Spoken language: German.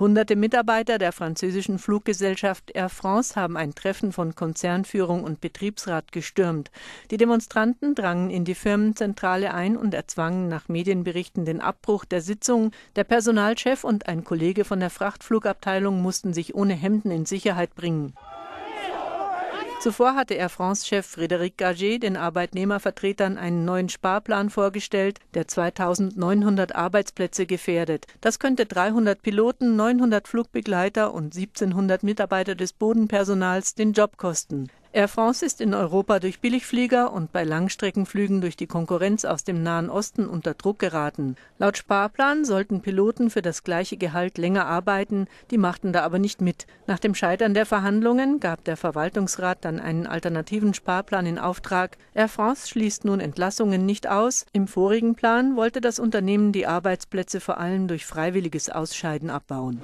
Hunderte Mitarbeiter der französischen Fluggesellschaft Air France haben ein Treffen von Konzernführung und Betriebsrat gestürmt. Die Demonstranten drangen in die Firmenzentrale ein und erzwangen nach Medienberichten den Abbruch der Sitzung. Der Personalchef und ein Kollege von der Frachtflugabteilung mussten sich ohne Hemden in Sicherheit bringen. Zuvor hatte Air France-Chef Frédéric Gaget den Arbeitnehmervertretern einen neuen Sparplan vorgestellt, der 2900 Arbeitsplätze gefährdet. Das könnte 300 Piloten, 900 Flugbegleiter und 1700 Mitarbeiter des Bodenpersonals den Job kosten. Air France ist in Europa durch Billigflieger und bei Langstreckenflügen durch die Konkurrenz aus dem Nahen Osten unter Druck geraten. Laut Sparplan sollten Piloten für das gleiche Gehalt länger arbeiten, die machten da aber nicht mit. Nach dem Scheitern der Verhandlungen gab der Verwaltungsrat dann einen alternativen Sparplan in Auftrag. Air France schließt nun Entlassungen nicht aus. Im vorigen Plan wollte das Unternehmen die Arbeitsplätze vor allem durch freiwilliges Ausscheiden abbauen.